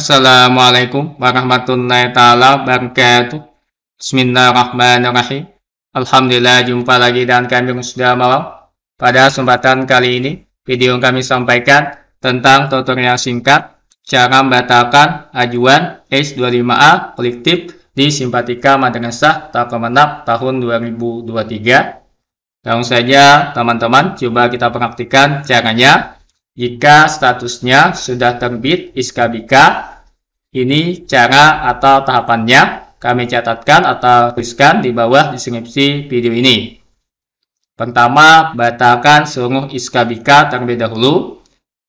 Assalamualaikum warahmatullahi taala wabarakatuh. Bismillahirrahmanirrahim. Alhamdulillah jumpa lagi dan kami sudah malam. Pada kesempatan kali ini, video yang kami sampaikan tentang tutorial singkat cara membatalkan ajuan H25A kolektif di Simpatika Madrasah Tahun tahun 2023. Langsung saja teman-teman coba kita praktikkan caranya jika statusnya sudah terbit iskabika, Ini cara atau tahapannya kami catatkan atau tuliskan di bawah deskripsi video ini. Pertama, batalkan seluruh iskabika terlebih dahulu.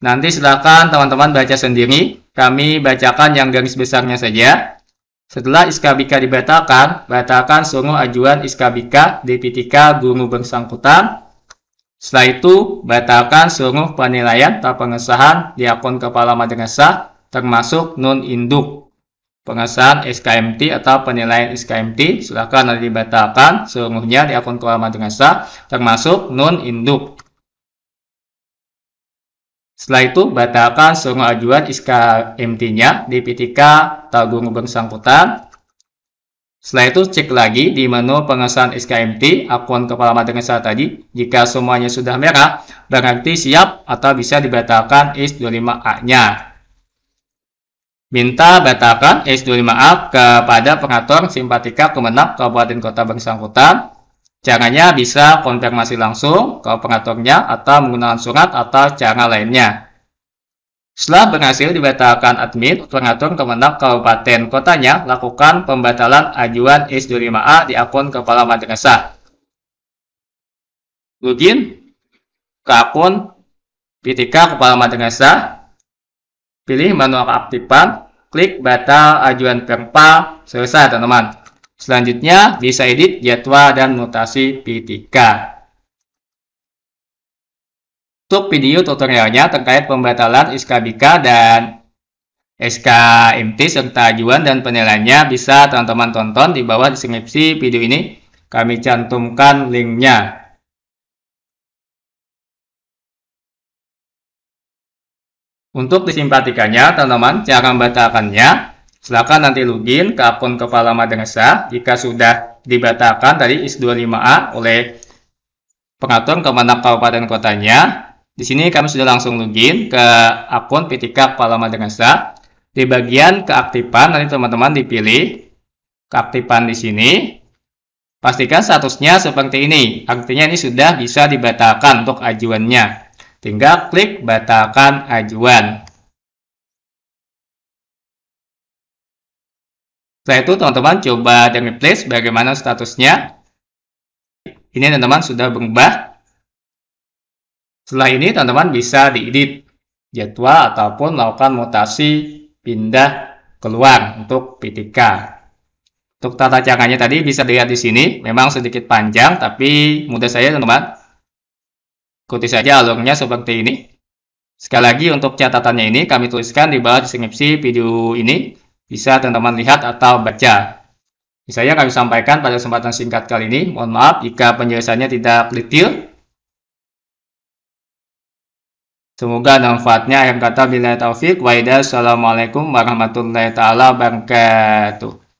Nanti silakan teman-teman baca sendiri. Kami bacakan yang garis besarnya saja. Setelah iskabika dibatalkan, batalkan seluruh ajuan iskabika di DPTK guru bersangkutan setelah itu, batalkan seluruh penilaian atau pengesahan di akun kepala madrasah termasuk non induk. Pengesahan SKMT atau penilaian SKMT silakan nanti dibatalkan seluruhnya di akun kepala madrasah termasuk non induk. Setelah itu, batalkan seluruh ajuan SKMT-nya di PTK atau guru bersangkutan setelah itu cek lagi di menu pengesahan SKMT akun kepala madrasah saya tadi. Jika semuanya sudah merah, berarti siap atau bisa dibatalkan S25A-nya. Minta batalkan S25A kepada pengatur simpatika kemenap Kabupaten Kota bersangkutan. Caranya bisa konfirmasi langsung ke pengaturnya atau menggunakan surat atau cara lainnya. Setelah berhasil dibatalkan admin, pengatur kemenang kabupaten kotanya lakukan pembatalan ajuan s 25 a di akun kepala madrasah. Login ke akun PTK kepala madrasah, pilih menu aktifan, klik batal ajuan perpa, selesai teman-teman. Selanjutnya bisa edit jadwal dan mutasi PTK untuk video tutorialnya terkait pembatalan SKBK dan SKMT serta ajuan dan penilaiannya bisa teman-teman tonton di bawah deskripsi video ini. Kami cantumkan linknya. Untuk disimpatikannya, teman-teman, cara membatalkannya, silakan nanti login ke akun kepala madrasah jika sudah dibatalkan dari IS25A oleh pengatur kemenang kabupaten kotanya di sini kami sudah langsung login ke akun PTK Kepala Madrasah. Di bagian keaktifan nanti teman-teman dipilih keaktifan di sini. Pastikan statusnya seperti ini. Artinya ini sudah bisa dibatalkan untuk ajuannya. Tinggal klik batalkan ajuan. Setelah itu teman-teman coba dan replace bagaimana statusnya. Ini teman-teman sudah berubah setelah ini teman-teman bisa diedit jadwal ataupun melakukan mutasi pindah keluar untuk PTK. Untuk tata caranya tadi bisa dilihat di sini, memang sedikit panjang tapi mudah saja teman-teman. Ikuti saja alurnya seperti ini. Sekali lagi untuk catatannya ini kami tuliskan di bawah deskripsi video ini. Bisa teman-teman lihat atau baca. Misalnya kami sampaikan pada kesempatan singkat kali ini, mohon maaf jika penjelasannya tidak detail Semoga ada manfaatnya. yang kata bila taufik. Waidah. Assalamualaikum warahmatullahi wabarakatuh.